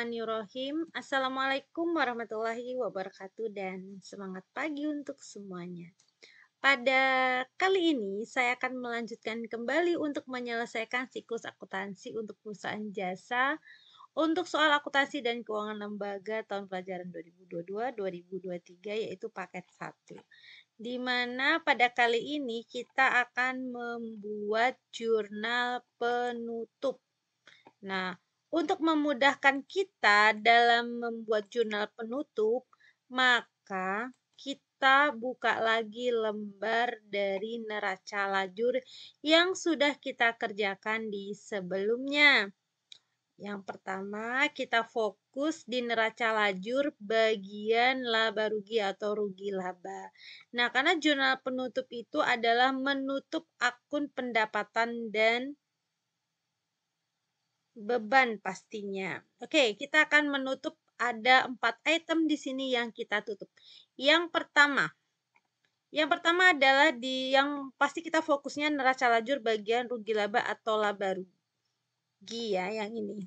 Bismillahirrahmanirrahim. Assalamualaikum warahmatullahi wabarakatuh dan semangat pagi untuk semuanya. Pada kali ini saya akan melanjutkan kembali untuk menyelesaikan siklus akuntansi untuk perusahaan jasa untuk soal akuntansi dan keuangan lembaga tahun pelajaran 2022-2023 yaitu paket 1. Dimana pada kali ini kita akan membuat jurnal penutup. Nah, untuk memudahkan kita dalam membuat jurnal penutup, maka kita buka lagi lembar dari neraca lajur yang sudah kita kerjakan di sebelumnya. Yang pertama, kita fokus di neraca lajur bagian laba rugi atau rugi laba. Nah, karena jurnal penutup itu adalah menutup akun pendapatan dan beban pastinya. Oke, kita akan menutup ada empat item di sini yang kita tutup. Yang pertama, yang pertama adalah di yang pasti kita fokusnya neraca lajur bagian rugi laba atau laba rugi ya, yang ini.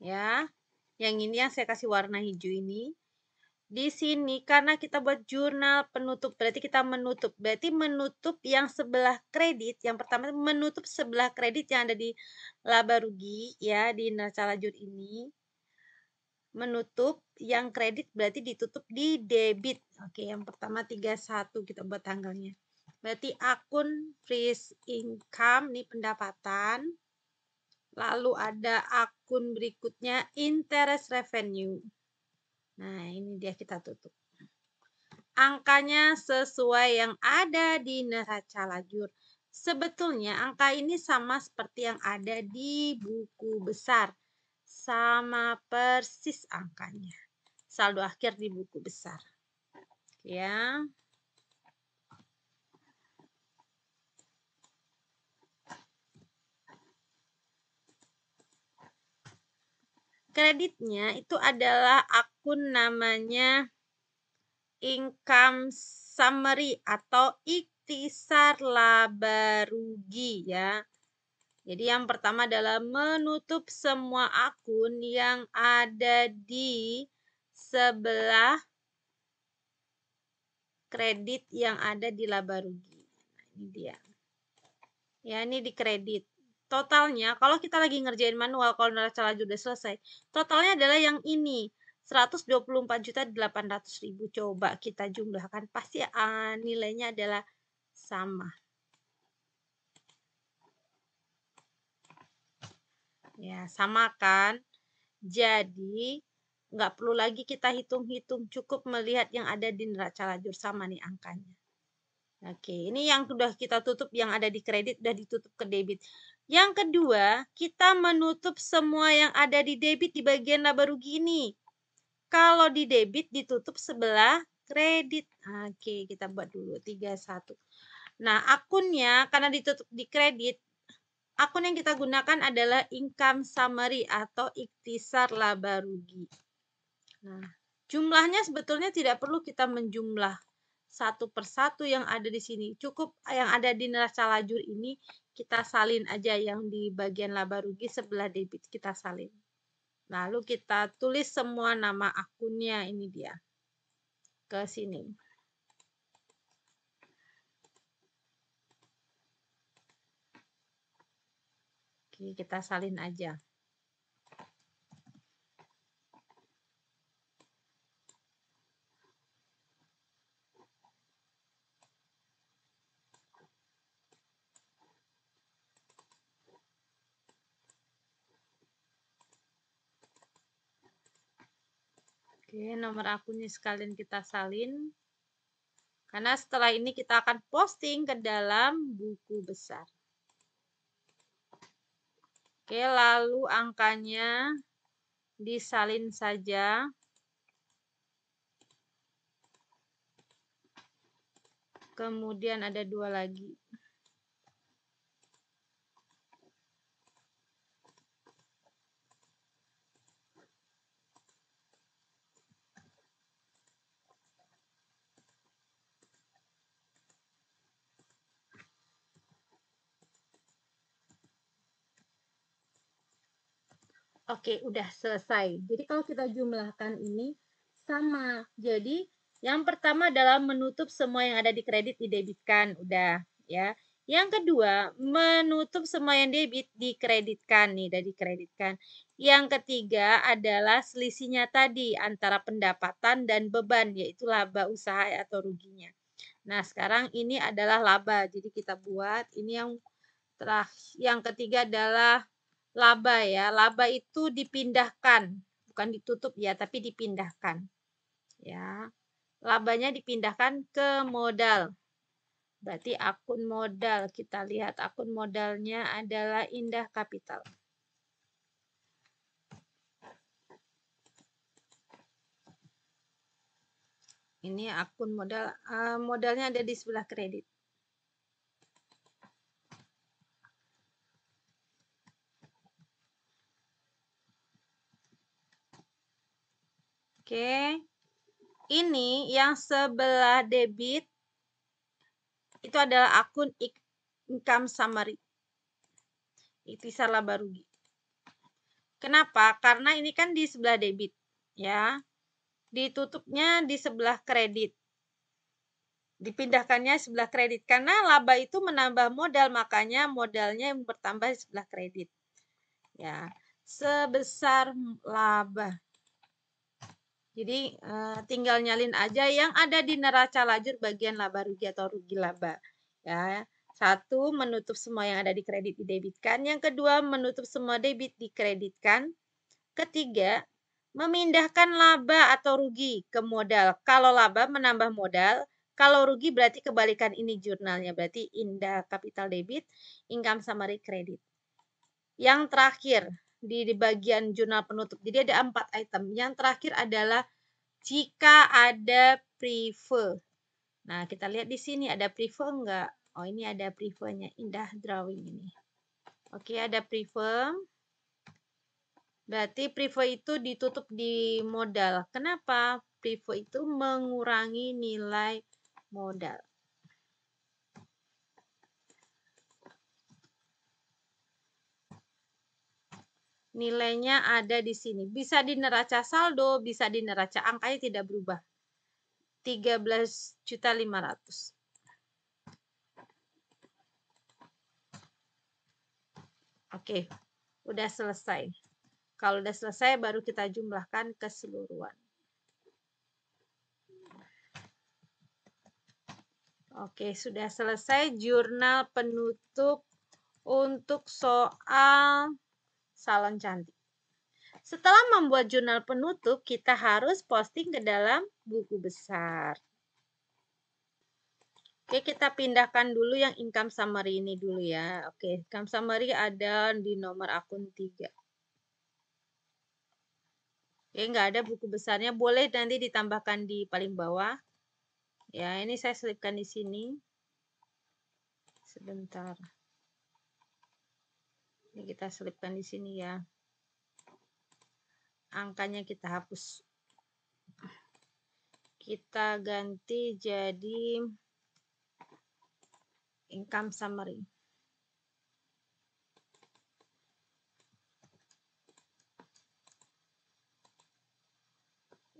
Ya, yang ini yang saya kasih warna hijau ini di sini karena kita buat jurnal penutup berarti kita menutup berarti menutup yang sebelah kredit yang pertama menutup sebelah kredit yang ada di laba rugi ya di neraca lajur ini menutup yang kredit berarti ditutup di debit oke yang pertama 31 kita buat tanggalnya berarti akun freeze income ini pendapatan lalu ada akun berikutnya interest revenue Nah, ini dia kita tutup. Angkanya sesuai yang ada di neraca lajur. Sebetulnya angka ini sama seperti yang ada di buku besar. Sama persis angkanya. Saldo akhir di buku besar. Ya. kreditnya itu adalah akun namanya income summary atau ikhtisar laba rugi ya. Jadi yang pertama adalah menutup semua akun yang ada di sebelah kredit yang ada di laba rugi. Nah, ini dia. Ya, ini di kredit totalnya kalau kita lagi ngerjain manual kalau neraca laju udah selesai totalnya adalah yang ini 124 juta ribu coba kita jumlahkan pasti uh, nilainya adalah sama ya sama kan jadi nggak perlu lagi kita hitung-hitung cukup melihat yang ada di neraca lajur sama nih angkanya Oke, ini yang sudah kita tutup yang ada di kredit sudah ditutup ke debit. Yang kedua, kita menutup semua yang ada di debit di bagian laba rugi ini. Kalau di debit ditutup sebelah kredit. Oke, kita buat dulu 31. Nah, akunnya karena ditutup di kredit, akun yang kita gunakan adalah income summary atau ikhtisar laba rugi. Nah, jumlahnya sebetulnya tidak perlu kita menjumlah satu persatu yang ada di sini. Cukup yang ada di neraca lajur ini kita salin aja yang di bagian laba rugi sebelah debit kita salin. Lalu kita tulis semua nama akunnya ini dia ke sini. Oke, kita salin aja. Oke, nomor akunnya sekalian kita salin. Karena setelah ini kita akan posting ke dalam buku besar. Oke, lalu angkanya disalin saja. Kemudian ada dua lagi. Oke, udah selesai. Jadi kalau kita jumlahkan ini sama. Jadi yang pertama adalah menutup semua yang ada di kredit di didebitkan, udah ya. Yang kedua, menutup semua yang debit di dikreditkan nih, dari kreditkan. Yang ketiga adalah selisihnya tadi antara pendapatan dan beban, yaitu laba usaha atau ruginya. Nah, sekarang ini adalah laba. Jadi kita buat ini yang terakhir yang ketiga adalah laba ya. Laba itu dipindahkan, bukan ditutup ya, tapi dipindahkan. Ya. Labanya dipindahkan ke modal. Berarti akun modal, kita lihat akun modalnya adalah Indah Capital. Ini akun modal, eh, modalnya ada di sebelah kredit. Oke. Ini yang sebelah debit itu adalah akun income summary. Iktisar laba rugi. Kenapa? Karena ini kan di sebelah debit, ya. Ditutupnya di sebelah kredit. Dipindahkannya sebelah kredit karena laba itu menambah modal, makanya modalnya yang bertambah di sebelah kredit. Ya, sebesar laba. Jadi uh, tinggal nyalin aja yang ada di neraca lajur bagian laba rugi atau rugi laba. Ya. Satu, menutup semua yang ada di kredit didebitkan. Yang kedua, menutup semua debit dikreditkan. Ketiga, memindahkan laba atau rugi ke modal. Kalau laba menambah modal, kalau rugi berarti kebalikan ini jurnalnya, berarti indah kapital debit, income summary kredit. Yang terakhir, di, di bagian jurnal penutup. Jadi ada empat item. Yang terakhir adalah jika ada prefer. Nah, kita lihat di sini ada prefer enggak? Oh, ini ada prefernya. Indah drawing ini. Oke, ada prefer. Berarti prefer itu ditutup di modal. Kenapa? Prefer itu mengurangi nilai modal. nilainya ada di sini. Bisa di neraca saldo, bisa di neraca angkanya tidak berubah. 13.500. Oke, udah selesai. Kalau udah selesai baru kita jumlahkan keseluruhan. Oke, sudah selesai jurnal penutup untuk soal salon cantik. Setelah membuat jurnal penutup, kita harus posting ke dalam buku besar. Oke, kita pindahkan dulu yang income summary ini dulu ya. Oke, income summary ada di nomor akun 3. Oke, nggak ada buku besarnya. Boleh nanti ditambahkan di paling bawah. Ya, ini saya selipkan di sini. Sebentar. Ini ya, kita selipkan di sini ya. Angkanya kita hapus. Kita ganti jadi income summary.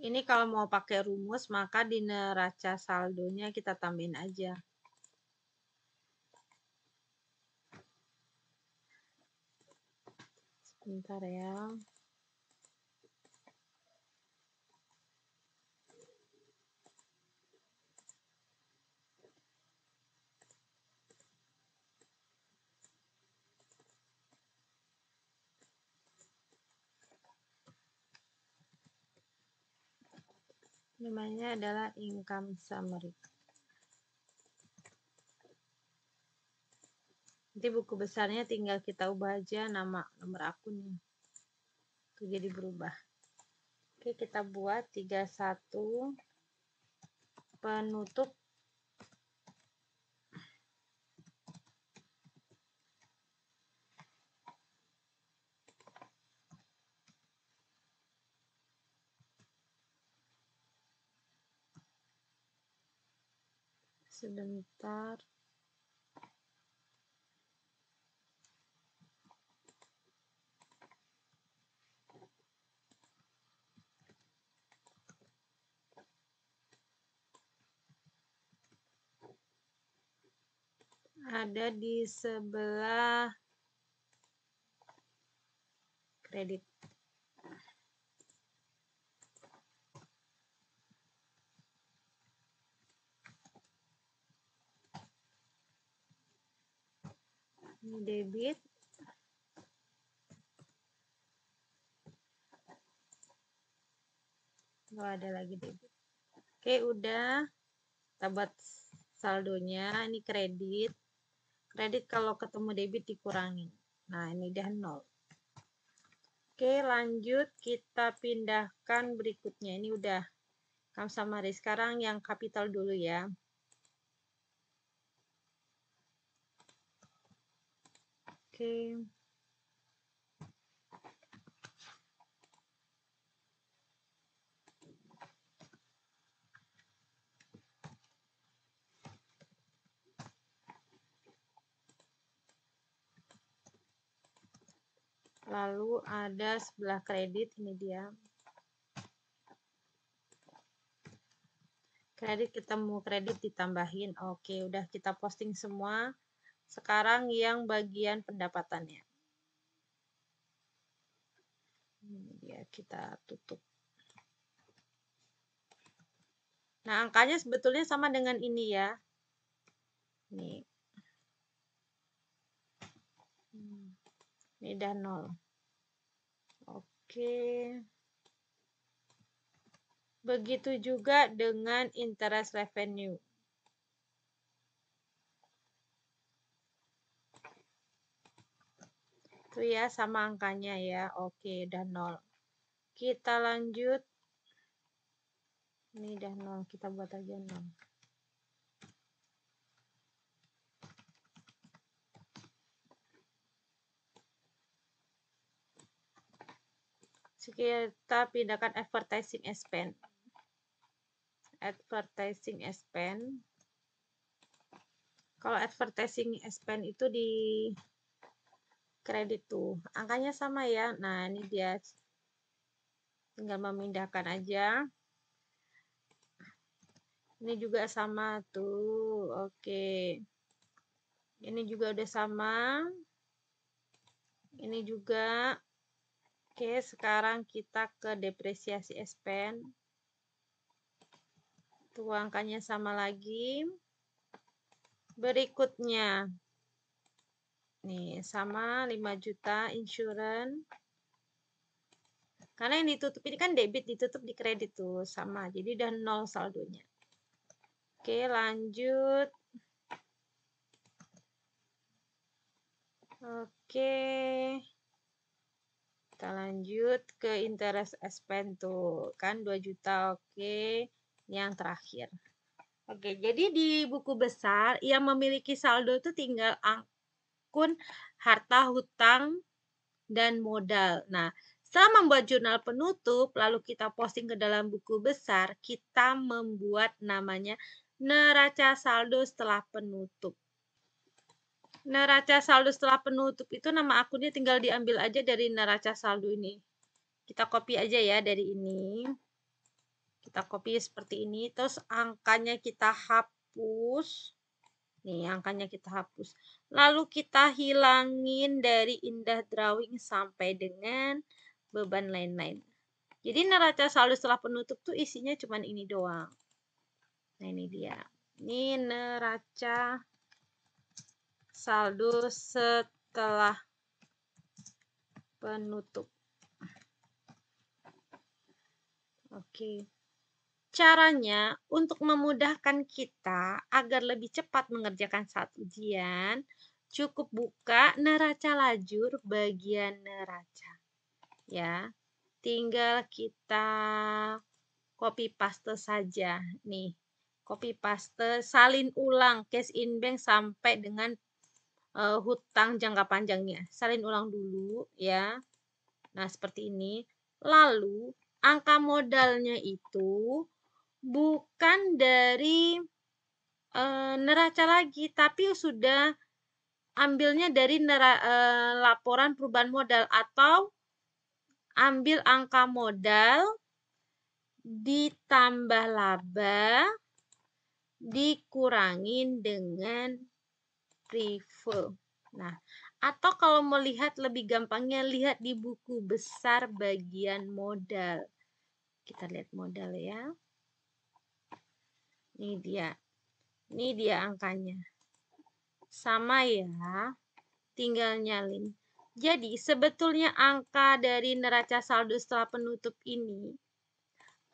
Ini kalau mau pakai rumus, maka di neraca saldonya kita tambahin aja. bentar ya namanya adalah income summary nanti buku besarnya tinggal kita ubah aja nama nomor akunnya itu jadi berubah oke kita buat 31 penutup sebentar ada di sebelah kredit. Ini debit. Nggak oh, ada lagi debit. Oke, udah. Kita buat saldonya. Ini kredit. Kredit kalau ketemu debit dikurangi. Nah, ini dia nol. Oke, lanjut kita pindahkan berikutnya. Ini udah sama Kamsamari. Sekarang yang kapital dulu ya. Oke. lalu ada sebelah kredit ini dia kredit ketemu kredit ditambahin oke udah kita posting semua sekarang yang bagian pendapatannya ini dia kita tutup nah angkanya sebetulnya sama dengan ini ya nih Ini udah 0. Oke. Begitu juga dengan interest revenue. Itu ya sama angkanya ya. Oke, dan 0. Kita lanjut. Ini dan 0, kita buat aja 0. kita pindahkan advertising expense advertising expense kalau advertising expense itu di kredit tuh angkanya sama ya nah ini dia tinggal memindahkan aja ini juga sama tuh oke okay. ini juga udah sama ini juga Oke, sekarang kita ke depresiasi SPN. Tuangkannya sama lagi. Berikutnya. Nih, sama 5 juta insurance. Karena yang ditutup ini kan debit ditutup di kredit tuh sama. Jadi udah nol saldonya. Oke, lanjut. Oke. Kita lanjut ke interest expense tuh. Kan 2 juta, oke. Okay. yang terakhir. Oke, okay, jadi di buku besar yang memiliki saldo itu tinggal akun harta hutang dan modal. Nah, setelah membuat jurnal penutup, lalu kita posting ke dalam buku besar, kita membuat namanya neraca saldo setelah penutup. Neraca saldo setelah penutup itu nama akunnya tinggal diambil aja dari neraca saldo ini. Kita copy aja ya dari ini. Kita copy seperti ini. Terus angkanya kita hapus. Nih angkanya kita hapus. Lalu kita hilangin dari indah drawing sampai dengan beban lain-lain. Jadi neraca saldo setelah penutup tuh isinya cuman ini doang. Nah ini dia. Ini neraca saldo setelah penutup. Oke. Caranya untuk memudahkan kita agar lebih cepat mengerjakan saat ujian, cukup buka neraca lajur bagian neraca. Ya. Tinggal kita copy paste saja nih. Copy paste, salin ulang cash in bank sampai dengan uh, hutang jangka panjangnya. Salin ulang dulu ya. Nah, seperti ini. Lalu angka modalnya itu bukan dari e, neraca lagi, tapi sudah ambilnya dari nera, e, laporan perubahan modal atau ambil angka modal ditambah laba dikurangin dengan prefer. Nah, atau kalau mau lihat lebih gampangnya lihat di buku besar bagian modal. Kita lihat modal ya. Ini dia. Ini dia angkanya. Sama ya. Tinggal nyalin. Jadi sebetulnya angka dari neraca saldo setelah penutup ini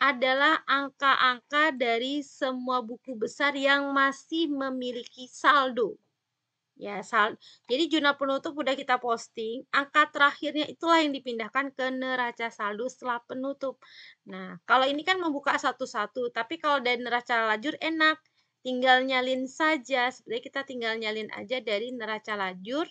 adalah angka-angka dari semua buku besar yang masih memiliki saldo Ya, sal jadi jurnal penutup udah kita posting, angka terakhirnya itulah yang dipindahkan ke neraca saldo setelah penutup. Nah, kalau ini kan membuka satu-satu, tapi kalau dari neraca lajur enak, tinggal nyalin saja. Sebenarnya kita tinggal nyalin aja dari neraca lajur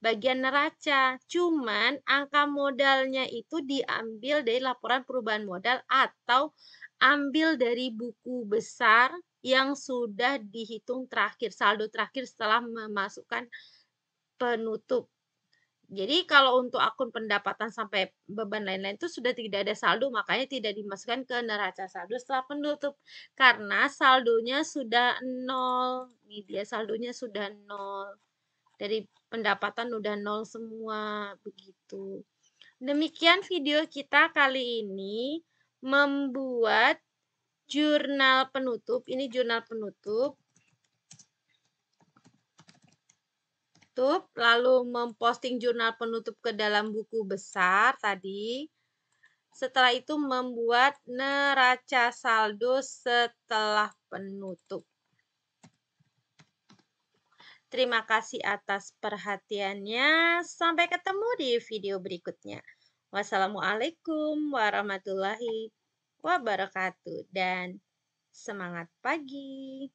bagian neraca. Cuman angka modalnya itu diambil dari laporan perubahan modal atau ambil dari buku besar yang sudah dihitung terakhir, saldo terakhir setelah memasukkan penutup. Jadi kalau untuk akun pendapatan sampai beban lain-lain itu sudah tidak ada saldo, makanya tidak dimasukkan ke neraca saldo setelah penutup. Karena saldonya sudah nol. Ini dia saldonya sudah nol. Dari pendapatan sudah nol semua begitu. Demikian video kita kali ini membuat jurnal penutup. Ini jurnal penutup. Tutup, lalu memposting jurnal penutup ke dalam buku besar tadi. Setelah itu membuat neraca saldo setelah penutup. Terima kasih atas perhatiannya. Sampai ketemu di video berikutnya. Wassalamualaikum warahmatullahi wabarakatuh dan semangat pagi.